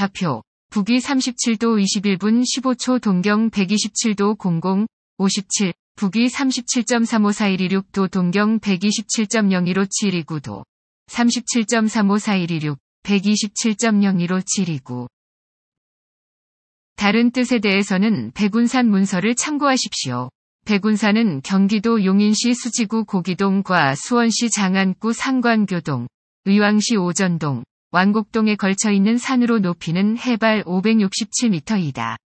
4표, 북위 37도 21분 15초 동경 127도 00, 57, 북위 37.354126도 동경 127.015729도 37.354126, 127.015729 다른 뜻에 대해서는 백운산 문서를 참고하십시오. 백운산은 경기도 용인시 수지구 고기동과 수원시 장안구 상관교동, 의왕시 오전동, 왕곡동에 걸쳐 있는 산으로 높이는 해발 567m이다.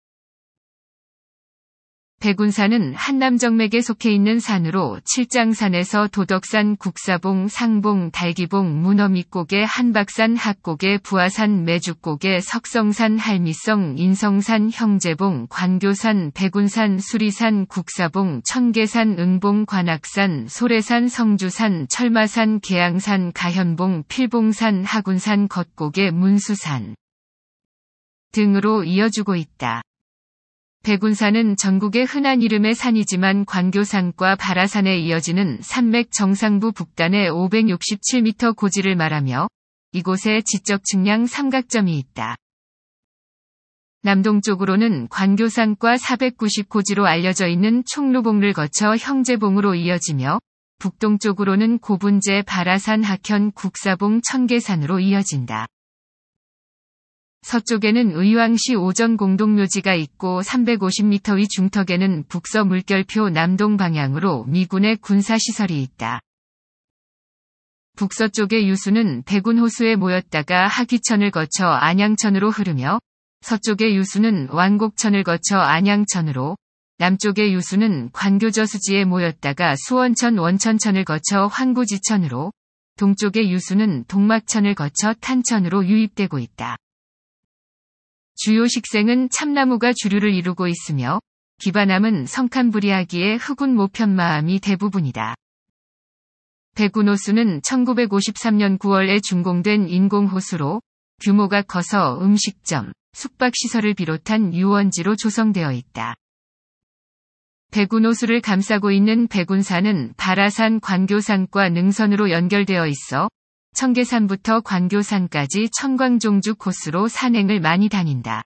백운산은 한남정맥에 속해 있는 산으로 칠장산에서 도덕산 국사봉 상봉 달기봉 문어미곡에 한박산 학곡에 부하산 매주곡에 석성산 할미성 인성산 형제봉 관교산 백운산 수리산 국사봉 청계산 응봉 관악산 소래산 성주산 철마산 계양산 가현봉 필봉산 하군산 겉곡에 문수산 등으로 이어주고 있다. 백운산은 전국의 흔한 이름의 산이지만 관교산과 바라산에 이어지는 산맥 정상부 북단의 567m 고지를 말하며 이곳에 지적 측량 삼각점이 있다. 남동쪽으로는 관교산과 490고지로 알려져 있는 총루봉을 거쳐 형제봉으로 이어지며 북동쪽으로는 고분제 바라산 학현 국사봉 청계산으로 이어진다. 서쪽에는 의왕시 오전 공동묘지가 있고 350m 위 중턱에는 북서 물결표 남동 방향으로 미군의 군사시설이 있다. 북서쪽의 유수는 대군호수에 모였다가 하기천을 거쳐 안양천으로 흐르며 서쪽의 유수는 왕곡천을 거쳐 안양천으로 남쪽의 유수는 관교저 수지에 모였다가 수원천 원천천을 거쳐 황구지천으로 동쪽의 유수는 동막천을 거쳐 탄천으로 유입되고 있다. 주요 식생은 참나무가 주류를 이루고 있으며 기반암은 성칸부리아기의 흑운 모편마암이 대부분이다. 백구노수는 1953년 9월에 준공된 인공호수로 규모가 커서 음식점, 숙박시설을 비롯한 유원지로 조성되어 있다. 백구노수를 감싸고 있는 백운산은 바라산 관교산과 능선으로 연결되어 있어 청계산부터 광교산까지 청광종주 코스로 산행을 많이 다닌다.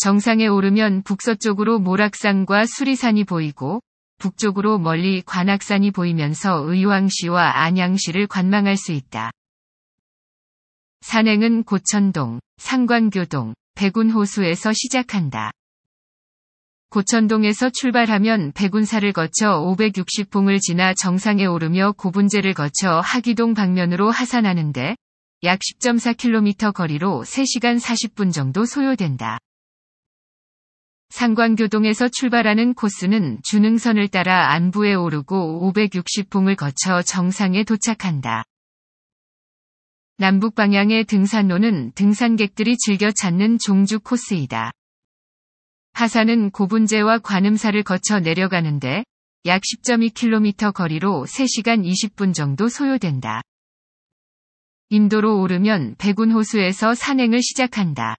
정상에 오르면 북서쪽으로 모락산과 수리산이 보이고 북쪽으로 멀리 관악산이 보이면서 의왕시와 안양시를 관망할 수 있다. 산행은 고천동, 상관교동, 백운호수에서 시작한다. 고천동에서 출발하면 백운사를 거쳐 560봉을 지나 정상에 오르며 고분제를 거쳐 하기동 방면으로 하산하는데 약 10.4km 거리로 3시간 40분 정도 소요된다. 상관교동에서 출발하는 코스는 주능선을 따라 안부에 오르고 560봉을 거쳐 정상에 도착한다. 남북 방향의 등산로는 등산객들이 즐겨 찾는 종주 코스이다. 하산은 고분제와 관음사를 거쳐 내려가는데 약 10.2km 거리로 3시간 20분 정도 소요된다. 인도로 오르면 백운호수에서 산행을 시작한다.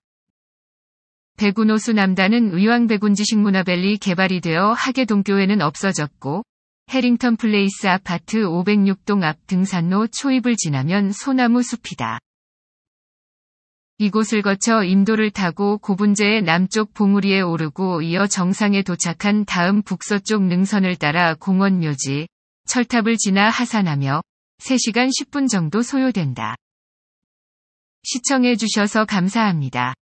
백운호수 남단은 의왕백운지 식문화밸리 개발이 되어 하계동교회는 없어졌고 해링턴 플레이스 아파트 506동 앞 등산로 초입을 지나면 소나무 숲이다. 이곳을 거쳐 인도를 타고 고분제의 남쪽 봉우리에 오르고 이어 정상에 도착한 다음 북서쪽 능선을 따라 공원 묘지, 철탑을 지나 하산하며 3시간 10분 정도 소요된다. 시청해주셔서 감사합니다.